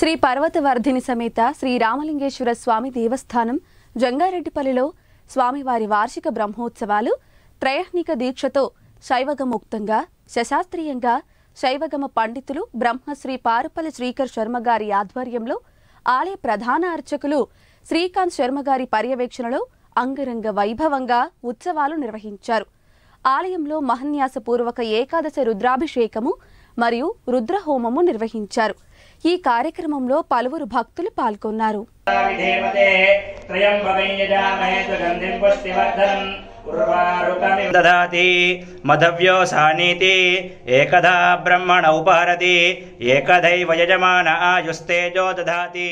శ్రీ పర్వతవర్ధిని సమేత శ్రీ రామలింగేశ్వర స్వామి దేవస్థానం జంగారెడ్డిపల్లిలో స్వామివారి వార్షిక బ్రహ్మోత్సవాలు త్రయహ్నిక దీక్షతో శైవగముక్తంగా శశాస్త్రీయంగా శైవగమ పండితులు బ్రహ్మశ్రీ పారుపల్లి శ్రీకర్ శర్మగారి ఆధ్వర్యంలో ఆలయ ప్రధాన అర్చకులు శ్రీకాంత్ శర్మగారి పర్యవేక్షణలో అంగరంగ వైభవంగా ఉత్సవాలు నిర్వహించారు ఆలయంలో మహన్యాసపూర్వక ఏకాదశ రుద్రాభిషేకము మరియు రుద్రహోమము నిర్వహించారు ఈ కార్యక్రమంలో పలువురు భక్తులు పాల్గొన్నారు దదాతి మధవ్యోసానీతి ఏకదా బ్రహ్మణ ఉపహరతి ఏకదైవ యజమాన ఆయుస్తేజో దదాతి